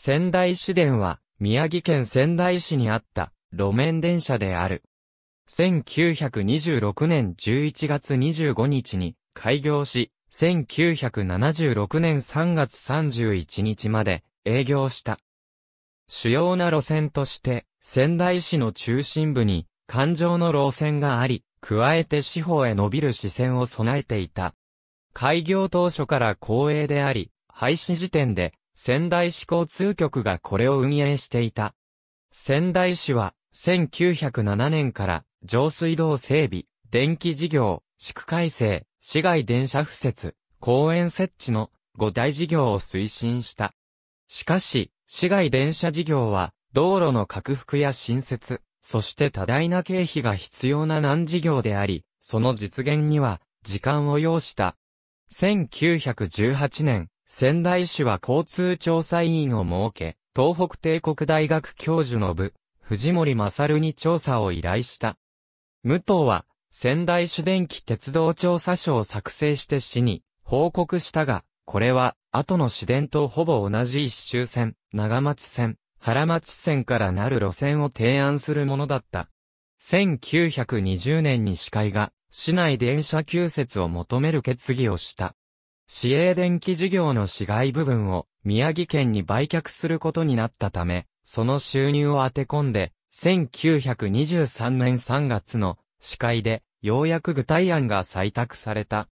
仙台市電は、宮城県仙台市にあった路面電車である。1926年11月25日に開業し、1976年3月31日まで営業した。主要な路線として、仙台市の中心部に環状の路線があり、加えて四方へ伸びる視線を備えていた。開業当初から公営であり、廃止時点で仙台市交通局がこれを運営していた。仙台市は、1907年から、上水道整備、電気事業、宿改正、市外電車敷設、公園設置の5大事業を推進した。しかし、市外電車事業は、道路の拡幅や新設、そして多大な経費が必要な難事業であり、その実現には、時間を要した。1918年、仙台市は交通調査委員を設け、東北帝国大学教授の部、藤森勝に調査を依頼した。武藤は、仙台市電気鉄道調査書を作成して市に報告したが、これは、後の市電とほぼ同じ一周線、長松線、原町線からなる路線を提案するものだった。1920年に市会が、市内電車休設を求める決議をした。市営電気事業の市街部分を宮城県に売却することになったため、その収入を当て込んで、1923年3月の市会で、ようやく具体案が採択された。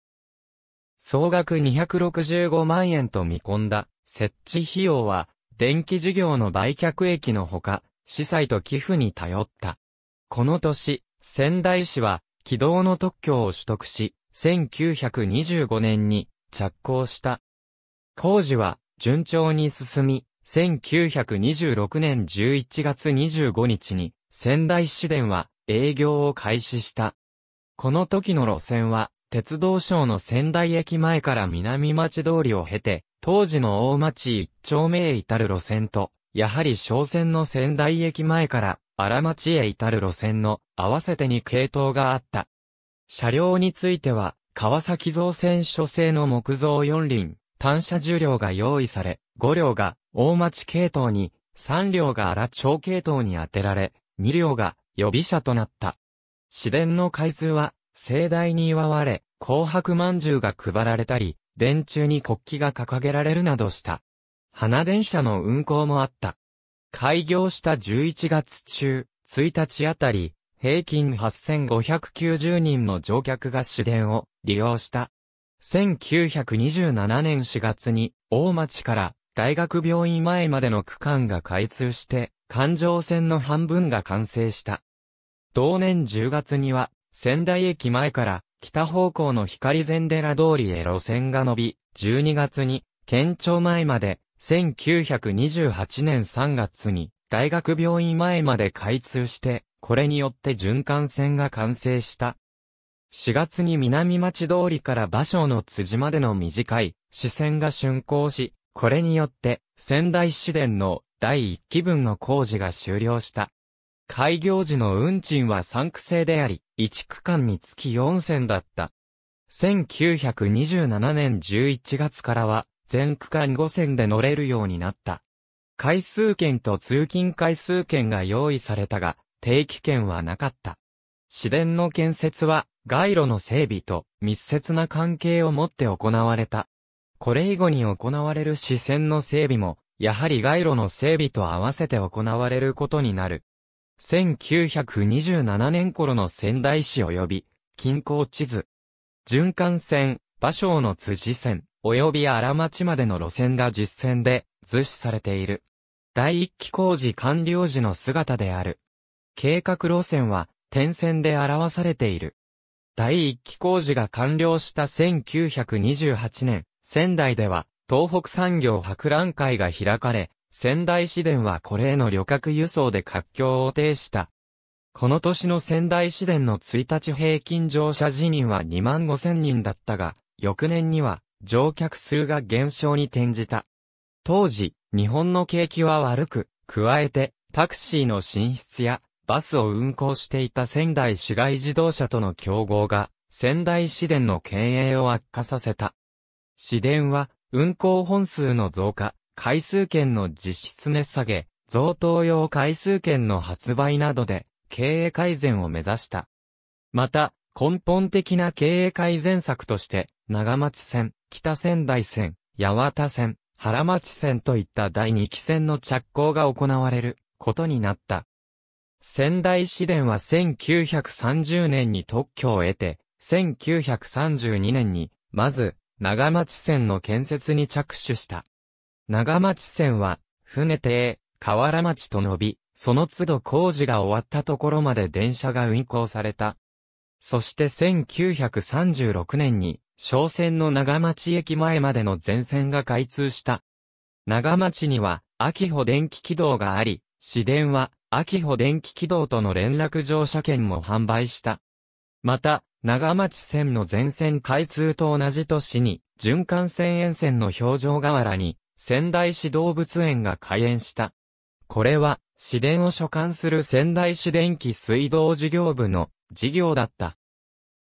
総額265万円と見込んだ設置費用は、電気事業の売却益のほか、司祭と寄付に頼った。この年、仙台市は、軌道の特許を取得し、1925年に着工した。工事は順調に進み、1926年11月25日に仙台市電は営業を開始した。この時の路線は鉄道省の仙台駅前から南町通りを経て、当時の大町一丁目へ至る路線と、やはり商船の仙台駅前から荒町へ至る路線の合わせてに系統があった。車両については、川崎造船所製の木造四輪、単車重量が用意され、五両が大町系統に、三両が荒町系統に当てられ、二両が予備車となった。市電の開通は、盛大に祝われ、紅白饅頭が配られたり、電柱に国旗が掲げられるなどした。花電車の運行もあった。開業した11月中、1日あたり、平均8590人の乗客が市電を利用した。1927年4月に大町から大学病院前までの区間が開通して環状線の半分が完成した。同年10月には仙台駅前から北方向の光禅寺通りへ路線が伸び、12月に県庁前まで1928年3月に大学病院前まで開通してこれによって循環線が完成した。4月に南町通りから場所の辻までの短い支線が竣工し、これによって仙台市電の第1期分の工事が終了した。開業時の運賃は3区制であり、1区間につき4線だった。1927年11月からは、全区間5線で乗れるようになった。回数券と通勤回数券が用意されたが、定期券はなかった。市電の建設は、街路の整備と密接な関係を持って行われた。これ以後に行われる支線の整備も、やはり街路の整備と合わせて行われることになる。1927年頃の仙台市及び、近郊地図。循環線、馬章の辻線、及び荒町までの路線が実線で、図示されている。第一期工事完了時の姿である。計画路線は点線で表されている。第一期工事が完了した1928年、仙台では東北産業博覧会が開かれ、仙台市電はこれへの旅客輸送で活況を呈した。この年の仙台市電の1日平均乗車人員は2万5千人だったが、翌年には乗客数が減少に転じた。当時、日本の景気は悪く、加えてタクシーの進出やバスを運行していた仙台市外自動車との競合が、仙台市電の経営を悪化させた。市電は、運行本数の増加、回数券の実質値下げ、贈答用回数券の発売などで、経営改善を目指した。また、根本的な経営改善策として、長松線、北仙台線、八幡線、原町線といった第2期線の着工が行われることになった。仙台市電は1930年に特許を得て、1932年に、まず、長町線の建設に着手した。長町線は、船亭、河原町と伸び、その都度工事が終わったところまで電車が運行された。そして1936年に、商船の長町駅前までの全線が開通した。長町には、秋穂電気軌道があり、市電は、秋穂電気軌道との連絡乗車券も販売した。また、長町線の全線開通と同じ年に、循環線沿線の表情河原に、仙台市動物園が開園した。これは、市電を所管する仙台市電気水道事業部の事業だった。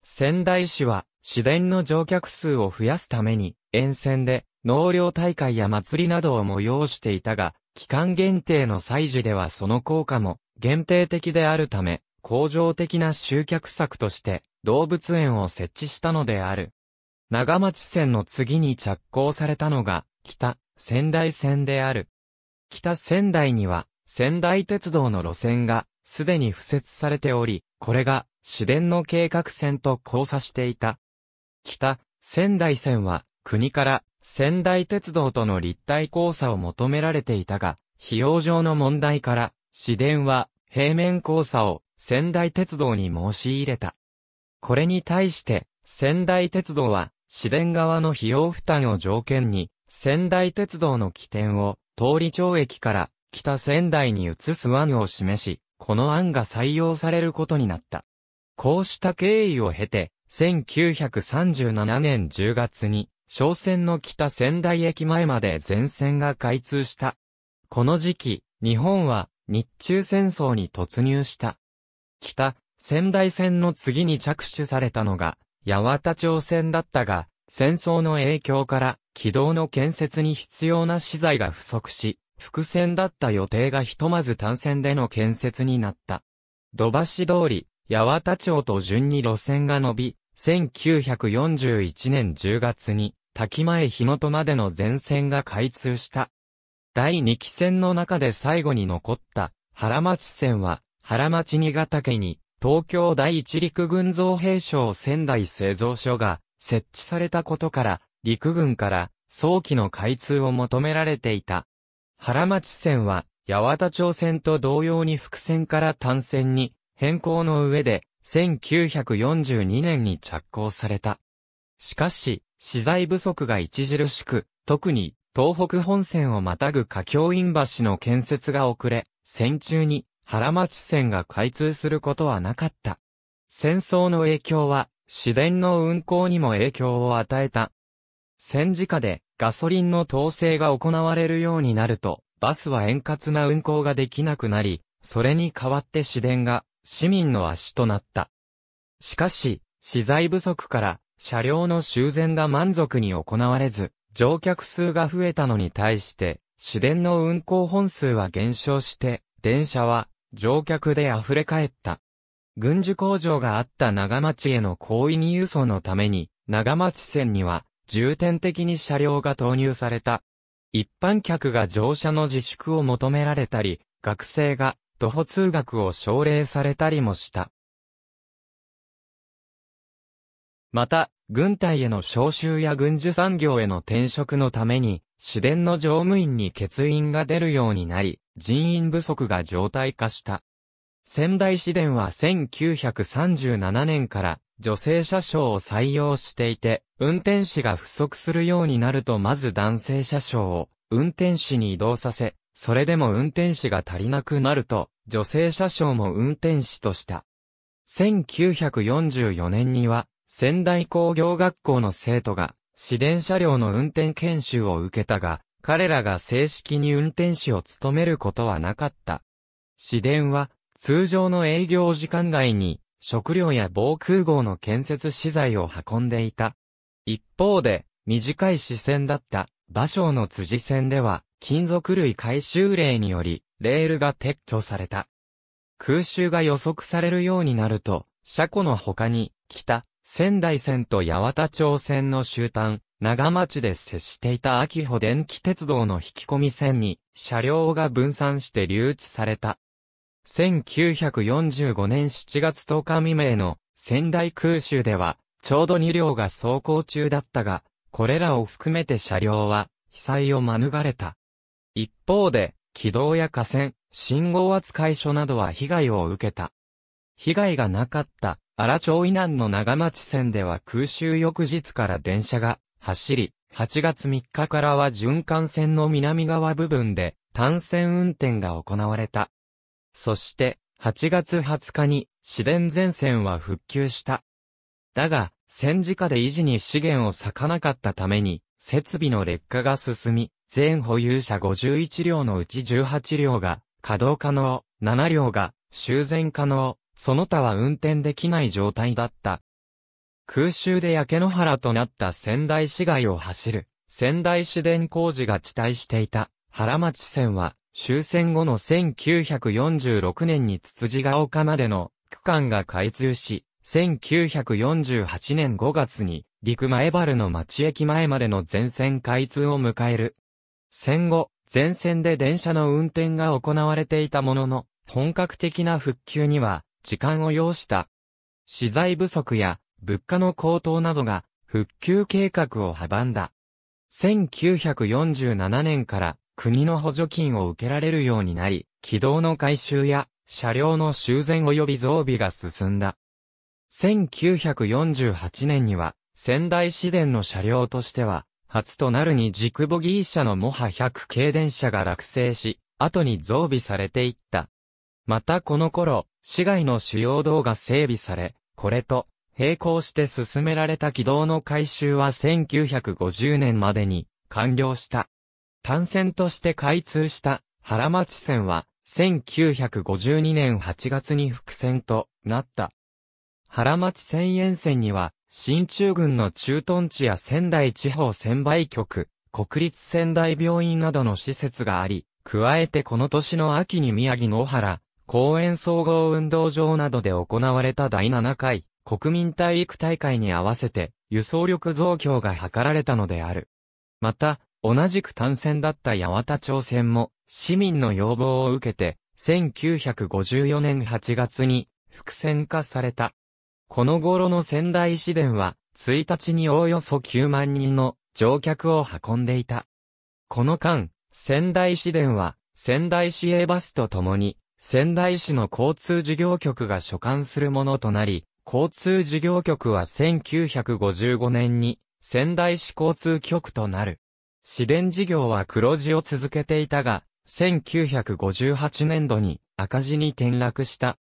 仙台市は、市電の乗客数を増やすために、沿線で、農業大会や祭りなどを催していたが、期間限定の祭事ではその効果も限定的であるため、恒常的な集客策として動物園を設置したのである。長町線の次に着工されたのが北仙台線である。北仙台には仙台鉄道の路線がすでに付設されており、これが市電の計画線と交差していた。北仙台線は国から仙台鉄道との立体交差を求められていたが、費用上の問題から、市電は平面交差を仙台鉄道に申し入れた。これに対して、仙台鉄道は、市電側の費用負担を条件に、仙台鉄道の起点を、通り町駅から北仙台に移す案を示し、この案が採用されることになった。こうした経緯を経て、1937年10月に、商船の北仙台駅前まで全線が開通した。この時期、日本は日中戦争に突入した。北、仙台線の次に着手されたのが、八幡町線だったが、戦争の影響から、軌道の建設に必要な資材が不足し、伏線だった予定がひとまず単線での建設になった。土橋通り、八幡町と順に路線が伸び、1941年10月に滝前日の戸までの全線が開通した。第2期線の中で最後に残った原町線は原町新潟家に東京第一陸軍造兵廠仙台製造所が設置されたことから陸軍から早期の開通を求められていた。原町線は八幡町線と同様に伏線から単線に変更の上で1942年に着工された。しかし、資材不足が著しく、特に東北本線をまたぐ下京院橋の建設が遅れ、戦中に原町線が開通することはなかった。戦争の影響は、市電の運行にも影響を与えた。戦時下でガソリンの統制が行われるようになると、バスは円滑な運行ができなくなり、それに代わって市電が市民の足となった。しかし、資材不足から車両の修繕が満足に行われず、乗客数が増えたのに対して、市電の運行本数は減少して、電車は乗客で溢れ返った。軍需工場があった長町への行為に輸送のために、長町線には重点的に車両が投入された。一般客が乗車の自粛を求められたり、学生が徒歩通学を奨励されたりもした。また、軍隊への召集や軍需産業への転職のために、市電の乗務員に欠員が出るようになり、人員不足が常態化した。仙台市電は1937年から女性車掌を採用していて、運転士が不足するようになるとまず男性車掌を運転士に移動させ、それでも運転士が足りなくなると、女性車掌も運転士とした。1944年には、仙台工業学校の生徒が、自電車両の運転研修を受けたが、彼らが正式に運転士を務めることはなかった。市電は、通常の営業時間外に、食料や防空壕の建設資材を運んでいた。一方で、短い視線だった、馬匠の辻線では、金属類回収令により、レールが撤去された。空襲が予測されるようになると、車庫の他に、北、仙台線と八幡町線の終端、長町で接していた秋穂電気鉄道の引き込み線に、車両が分散して流通された。1945年7月10日未明の仙台空襲では、ちょうど2両が走行中だったが、これらを含めて車両は、被災を免れた。一方で、軌道や架線、信号扱い所などは被害を受けた。被害がなかった荒町以南の長町線では空襲翌日から電車が走り、8月3日からは循環線の南側部分で単線運転が行われた。そして、8月20日に市電全線は復旧した。だが、戦時下で維持に資源を割かなかったために、設備の劣化が進み、全保有者51両のうち18両が稼働可能、7両が修繕可能、その他は運転できない状態だった。空襲で焼け野原となった仙台市街を走る、仙台市電工事が地帯していた、原町線は、終戦後の1946年につつじが丘までの区間が開通し、1948年5月に、陸前原の町駅前までの全線開通を迎える。戦後、全線で電車の運転が行われていたものの、本格的な復旧には時間を要した。資材不足や物価の高騰などが復旧計画を阻んだ。1947年から国の補助金を受けられるようになり、軌道の改修や車両の修繕及び増備が進んだ。1948年には仙台市電の車両としては初となるに軸ボギー車のモハ100系電車が落成し、後に増備されていった。またこの頃、市街の主要道が整備され、これと、並行して進められた軌道の改修は1950年までに完了した。単線として開通した原町線は1952年8月に伏線となった。原町線沿線には新中軍の駐屯地や仙台地方専売局、国立仙台病院などの施設があり、加えてこの年の秋に宮城野原、公園総合運動場などで行われた第7回国民体育大会に合わせて輸送力増強が図られたのである。また、同じく単線だった八幡町線も市民の要望を受けて1954年8月に複線化された。この頃の仙台市電は1日におおよそ9万人の乗客を運んでいた。この間、仙台市電は仙台市営バスと共に仙台市の交通事業局が所管するものとなり、交通事業局は1955年に仙台市交通局となる。市電事業は黒字を続けていたが、1958年度に赤字に転落した。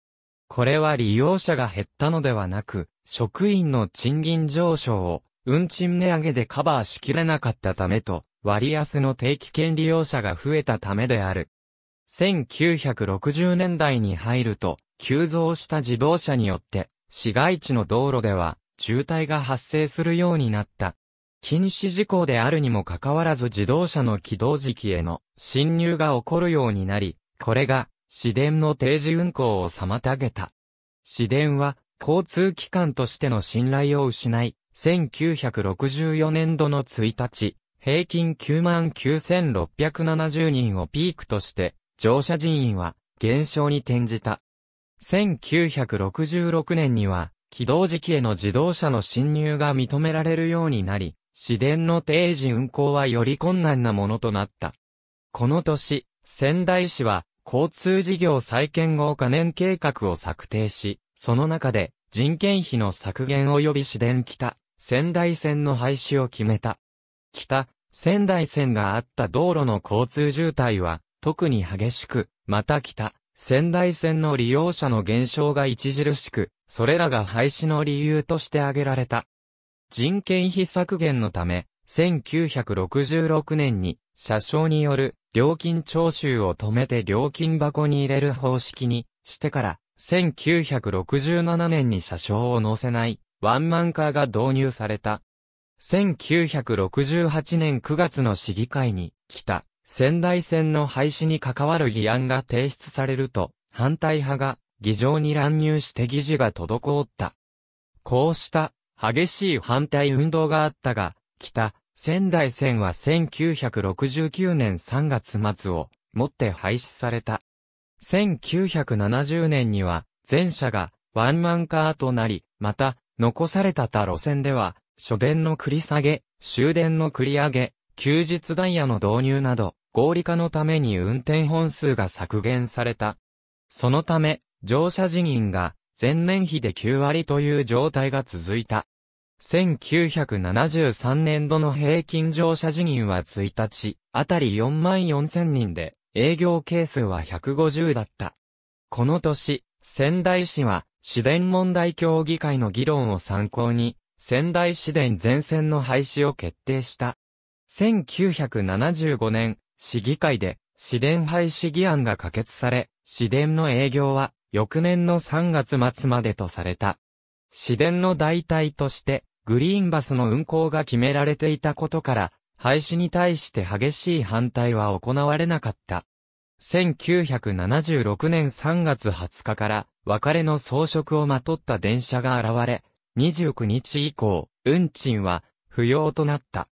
これは利用者が減ったのではなく、職員の賃金上昇を運賃値上げでカバーしきれなかったためと、割安の定期券利用者が増えたためである。1960年代に入ると、急増した自動車によって、市街地の道路では、渋滞が発生するようになった。禁止事項であるにもかかわらず自動車の起動時期への侵入が起こるようになり、これが、市電の定時運行を妨げた。市電は、交通機関としての信頼を失い、1964年度の1日、平均99,670人をピークとして、乗車人員は減少に転じた。1966年には、起動時期への自動車の侵入が認められるようになり、市電の定時運行はより困難なものとなった。この年、仙台市は、交通事業再建後可燃計画を策定し、その中で、人件費の削減及び市電北、仙台線の廃止を決めた。北、仙台線があった道路の交通渋滞は、特に激しく、また来た、仙台線の利用者の減少が著しく、それらが廃止の理由として挙げられた。人件費削減のため、1966年に、車掌による料金徴収を止めて料金箱に入れる方式にしてから、1967年に車掌を乗せないワンマンカーが導入された。1968年9月の市議会に、来た。仙台線の廃止に関わる議案が提出されると、反対派が議場に乱入して議事が滞った。こうした激しい反対運動があったが、北、仙台線は1969年3月末をもって廃止された。1970年には全車がワンマンカーとなり、また残された他路線では、初電の繰り下げ、終電の繰り上げ、休日ダイヤの導入など、合理化のために運転本数が削減された。そのため、乗車人員が前年比で9割という状態が続いた。1973年度の平均乗車人員は1日、あたり4万4千人で、営業係数は150だった。この年、仙台市は、市電問題協議会の議論を参考に、仙台市電全線の廃止を決定した。1975年、市議会で、市電廃止議案が可決され、市電の営業は、翌年の3月末までとされた。市電の代替として、グリーンバスの運行が決められていたことから、廃止に対して激しい反対は行われなかった。1976年3月20日から、別れの装飾をまとった電車が現れ、29日以降、運賃は不要となった。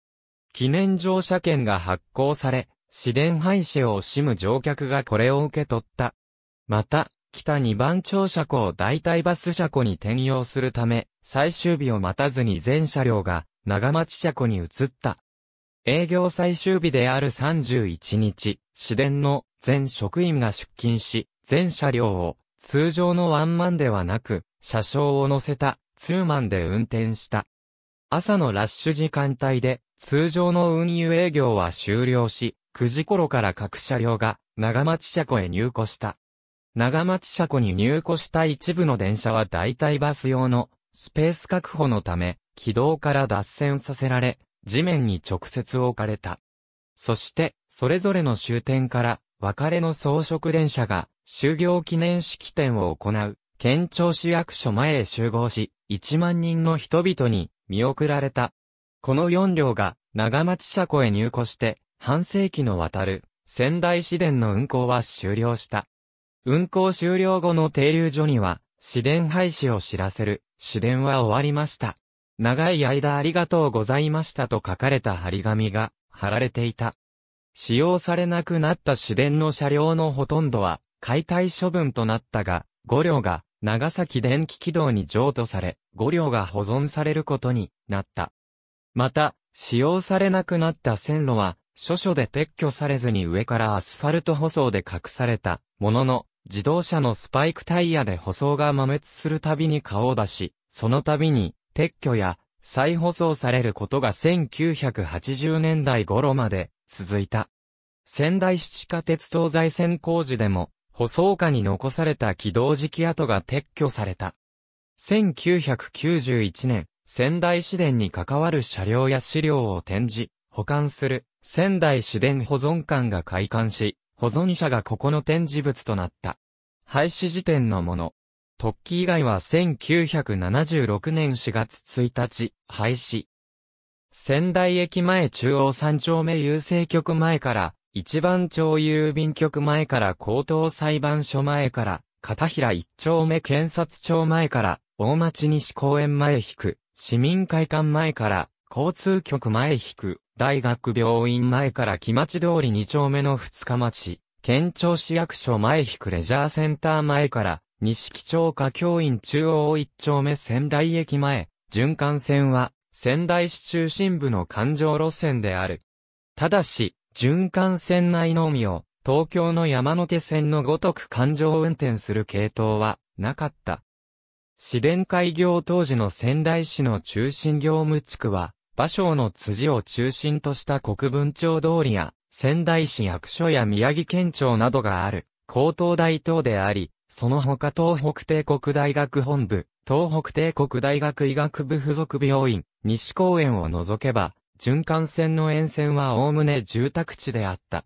記念乗車券が発行され、市電廃止を惜しむ乗客がこれを受け取った。また、北2番庁車庫を代替バス車庫に転用するため、最終日を待たずに全車両が長町車庫に移った。営業最終日である31日、市電の全職員が出勤し、全車両を通常のワンマンではなく、車掌を乗せたツーマンで運転した。朝のラッシュ時間帯で通常の運輸営業は終了し、9時頃から各車両が長町車庫へ入庫した。長町車庫に入庫した一部の電車は代替バス用のスペース確保のため、軌道から脱線させられ、地面に直接置かれた。そして、それぞれの終点から別れの装飾電車が終業記念式典を行う、県庁市役所前へ集合し、1万人の人々に見送られた。この4両が長町車庫へ入庫して、半世紀のわたる仙台市電の運行は終了した。運行終了後の停留所には、市電廃止を知らせる、市電は終わりました。長い間ありがとうございましたと書かれた張り紙が貼られていた。使用されなくなった市電の車両のほとんどは解体処分となったが、5両が長崎電気軌道に譲渡され、5両が保存されることになった。また、使用されなくなった線路は、諸所で撤去されずに上からアスファルト舗装で隠された、ものの、自動車のスパイクタイヤで舗装が摩滅するたびに顔を出し、そのたびに、撤去や、再舗装されることが1980年代頃まで、続いた。仙台市地下鉄東西線工事でも、舗装下に残された軌道時期跡が撤去された。1991年、仙台市電に関わる車両や資料を展示、保管する、仙台市電保存館が開館し、保存者がここの展示物となった。廃止時点のもの。特記以外は1976年4月1日、廃止。仙台駅前中央三丁目郵政局前から、一番町郵便局前から高等裁判所前から、片平一丁目検察庁前から、大町西公園前引く。市民会館前から、交通局前引く、大学病院前から木町通り2丁目の二日町、県庁市役所前引くレジャーセンター前から、錦町下教員中央1丁目仙台駅前、循環線は、仙台市中心部の環状路線である。ただし、循環線内のみを、東京の山手線のごとく環状運転する系統は、なかった。市電開業当時の仙台市の中心業務地区は、馬匠の辻を中心とした国分町通りや、仙台市役所や宮城県庁などがある、高等大等であり、その他東北帝国大学本部、東北帝国大学医学部附属病院、西公園を除けば、循環線の沿線はおおむね住宅地であった。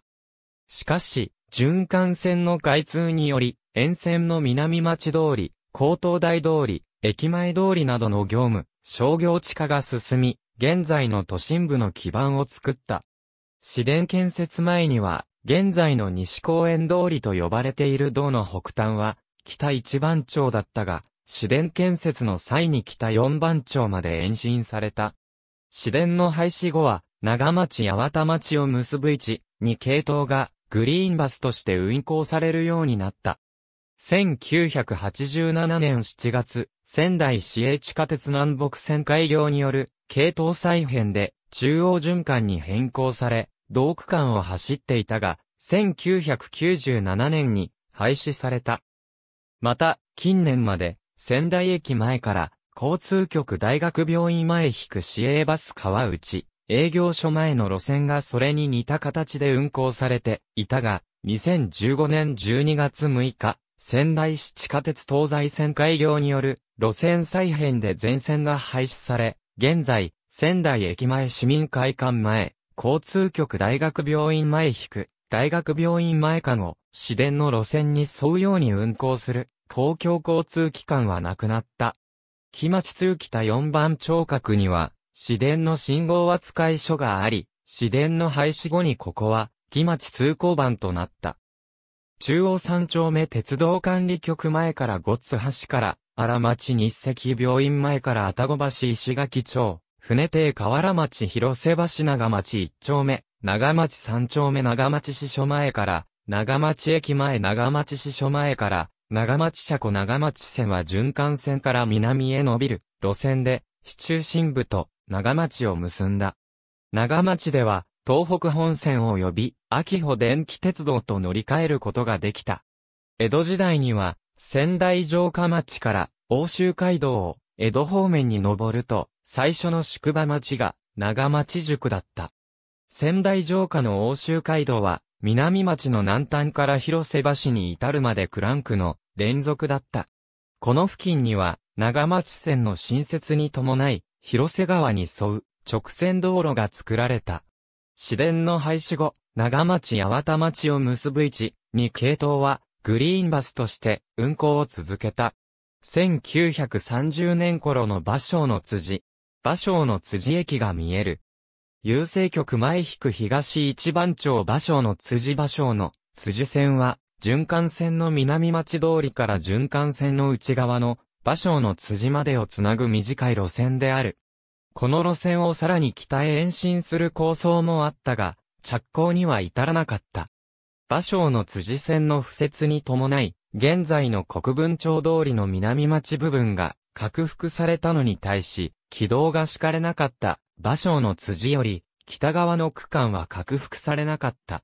しかし、循環線の開通により、沿線の南町通り、高等大通り、駅前通りなどの業務、商業地化が進み、現在の都心部の基盤を作った。市電建設前には、現在の西公園通りと呼ばれている道の北端は、北一番町だったが、市電建設の際に北四番町まで延伸された。市電の廃止後は、長町八幡町を結ぶ位置に系統がグリーンバスとして運行されるようになった。1987年7月、仙台市営地下鉄南北線開業による、系統再編で、中央循環に変更され、同区間を走っていたが、1997年に廃止された。また、近年まで、仙台駅前から、交通局大学病院前引く市営バス川内、営業所前の路線がそれに似た形で運行されていたが、2015年12月6日、仙台市地下鉄東西線開業による路線再編で全線が廃止され、現在、仙台駅前市民会館前、交通局大学病院前引く、大学病院前間を、市電の路線に沿うように運行する、公共交通機関はなくなった。木町通北4番町覚には、市電の信号扱い所があり、市電の廃止後にここは、木町通行番となった。中央三丁目鉄道管理局前からゴッツ橋から、荒町日赤病院前から愛宕橋石垣町、船亭河原町広瀬橋長町一丁目、長町三丁目長町支所前から、長町駅前長町支所前から、長町車庫長町線は循環線から南へ伸びる路線で、市中心部と長町を結んだ。長町では、東北本線を呼び秋穂電気鉄道と乗り換えることができた。江戸時代には、仙台城下町から欧州街道を江戸方面に登ると、最初の宿場町が長町宿だった。仙台城下の欧州街道は、南町の南端から広瀬橋に至るまでクランクの連続だった。この付近には、長町線の新設に伴い、広瀬川に沿う直線道路が作られた。市電の廃止後、長町八幡町を結ぶ位置に系統はグリーンバスとして運行を続けた。1930年頃の馬匠の辻。馬匠の辻駅が見える。郵政局前引く東一番町馬匠の辻馬匠の辻線は循環線の南町通りから循環線の内側の馬匠の辻までをつなぐ短い路線である。この路線をさらに北へ延伸する構想もあったが、着工には至らなかった。馬蕉の辻線の敷設に伴い、現在の国分町通りの南町部分が拡幅されたのに対し、軌道が敷かれなかった馬蕉の辻より、北側の区間は拡幅されなかった。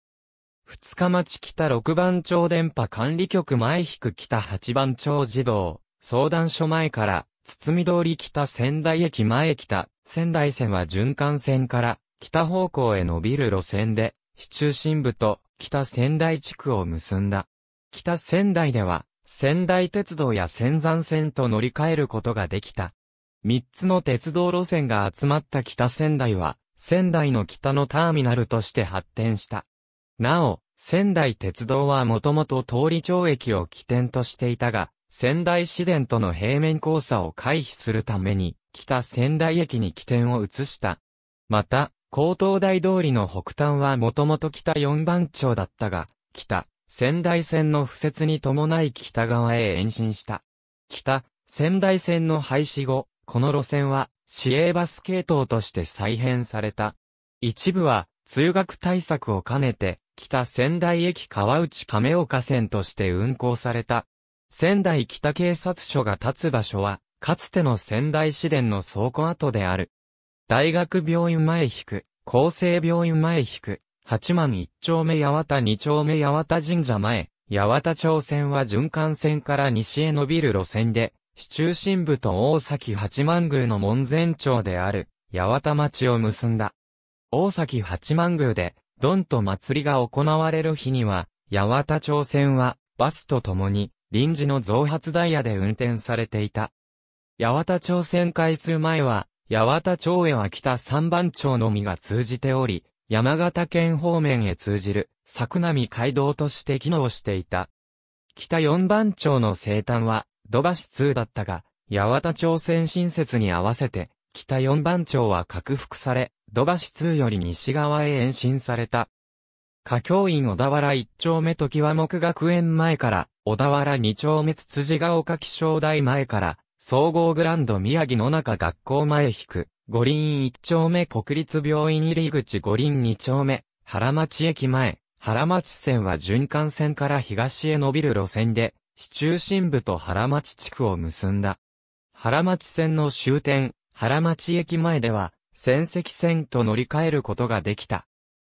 二日町北六番町電波管理局前引く北八番町児童相談所前から、堤通り北仙台駅前北仙台線は循環線から北方向へ伸びる路線で、市中心部と北仙台地区を結んだ。北仙台では、仙台鉄道や仙山線と乗り換えることができた。3つの鉄道路線が集まった北仙台は、仙台の北のターミナルとして発展した。なお、仙台鉄道はもともと通り町駅を起点としていたが、仙台市電との平面交差を回避するために、北仙台駅に起点を移した。また、高等大通りの北端はもともと北四番町だったが、北、仙台線の付設に伴い北側へ延伸した。北、仙台線の廃止後、この路線は、市営バス系統として再編された。一部は、通学対策を兼ねて、北仙台駅川内亀岡線として運行された。仙台北警察署が立つ場所は、かつての仙台市電の倉庫跡である。大学病院前引く、厚生病院前引く、八幡一丁目八幡二丁目八幡神社前、八幡町線は循環線から西へ伸びる路線で、市中心部と大崎八幡宮の門前町である、八幡町を結んだ。大崎八幡宮で、ドンと祭りが行われる日には、八幡町線は、バスと共に、臨時の増発ダイヤで運転されていた。八幡町線開通前は、八幡町へは北三番町のみが通じており、山形県方面へ通じる、作並街道として機能していた。北四番町の西端は、土橋通だったが、八幡町線新設に合わせて、北四番町は拡幅され、土橋通より西側へ延伸された。下教院小田原一丁目時は木学園前から、小田原二丁目つつじが丘気象台前から、総合グランド宮城野中学校前引く、五輪一丁目国立病院入り口五輪二丁目、原町駅前、原町線は循環線から東へ伸びる路線で、市中心部と原町地区を結んだ。原町線の終点、原町駅前では、仙石線と乗り換えることができた。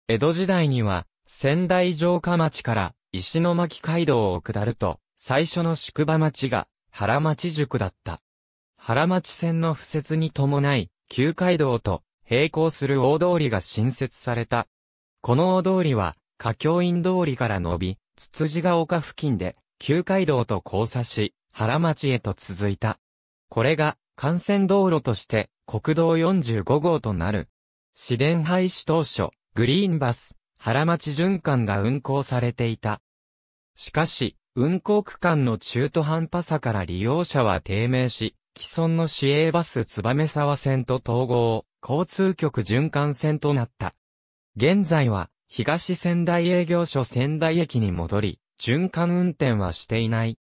江戸時代には、仙台城下町から石巻街道を下ると、最初の宿場町が原町塾だった。原町線の付設に伴い、旧街道と並行する大通りが新設された。この大通りは、華教院通りから伸び、つつじが丘付近で、旧街道と交差し、原町へと続いた。これが、幹線道路として、国道45号となる。市電廃止当初、グリーンバス、原町循環が運行されていた。しかし、運行区間の中途半端さから利用者は低迷し、既存の市営バス燕沢線と統合、交通局循環線となった。現在は、東仙台営業所仙台駅に戻り、循環運転はしていない。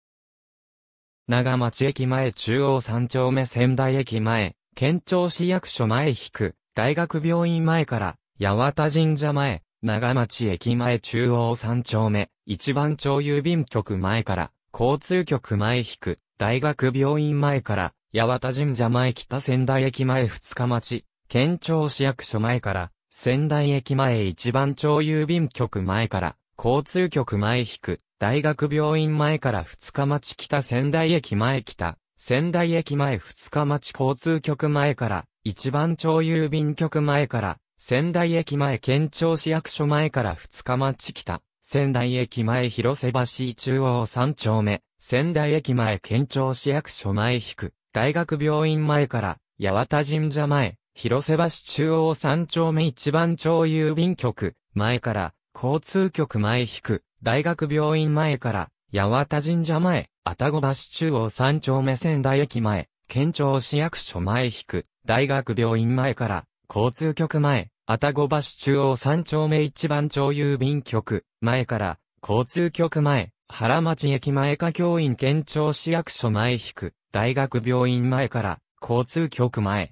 長町駅前中央三丁目仙台駅前、県庁市役所前引く、大学病院前から、八幡神社前、長町駅前中央三丁目、一番町郵便局前から、交通局前引く、大学病院前から、八幡神社前北仙台駅前二日町、県庁市役所前から、仙台駅前一番町郵便局前から、交通局前引く、大学病院前から二日町北仙台駅前北、仙台駅前二日町交通局前から、一番町郵便局前から、仙台駅前県庁市役所前から二日町北、仙台駅前広瀬橋中央三丁目、仙台駅前県庁市役所前引く、大学病院前から、八幡神社前、広瀬橋中央三丁目一番町郵便局、前から、交通局前引く、大学病院前から、八幡神社前、愛宕橋中央三丁目仙台駅前、県庁市役所前引く、大学病院前から、交通局前、愛宕橋中央三丁目一番町郵便局、前から、交通局前、原町駅前か教員県庁市役所前引く、大学病院前から、交通局前。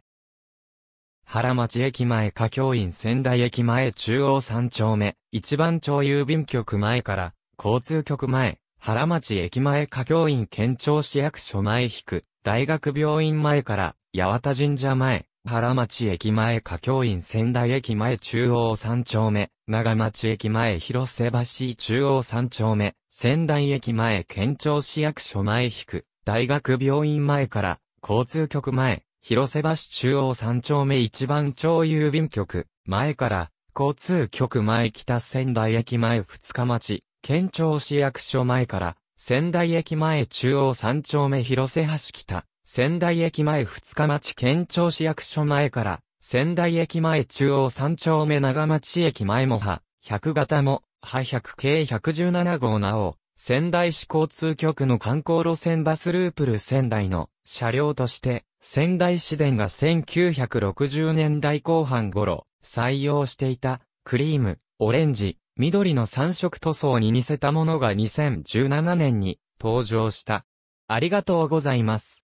原町駅前か教員仙台駅前中央三丁目、一番町郵便局前から、交通局前、原町駅前か教員県庁市役所前引く、大学病院前から、八幡神社前、原町駅前下京院仙台駅前中央三丁目、長町駅前広瀬橋中央三丁目、仙台駅前県庁市役所前引く、大学病院前から、交通局前、広瀬橋中央三丁目一番町郵便局、前から、交通局前北仙台駅前二日町、県庁市役所前から、仙台駅前中央三丁目広瀬橋北、仙台駅前二日町県庁市役所前から、仙台駅前中央三丁目長町駅前もは、100型も、は100系117号なお、仙台市交通局の観光路線バスループル仙台の車両として、仙台市電が1960年代後半頃、採用していた、クリーム、オレンジ、緑の三色塗装に似せたものが2017年に登場した。ありがとうございます。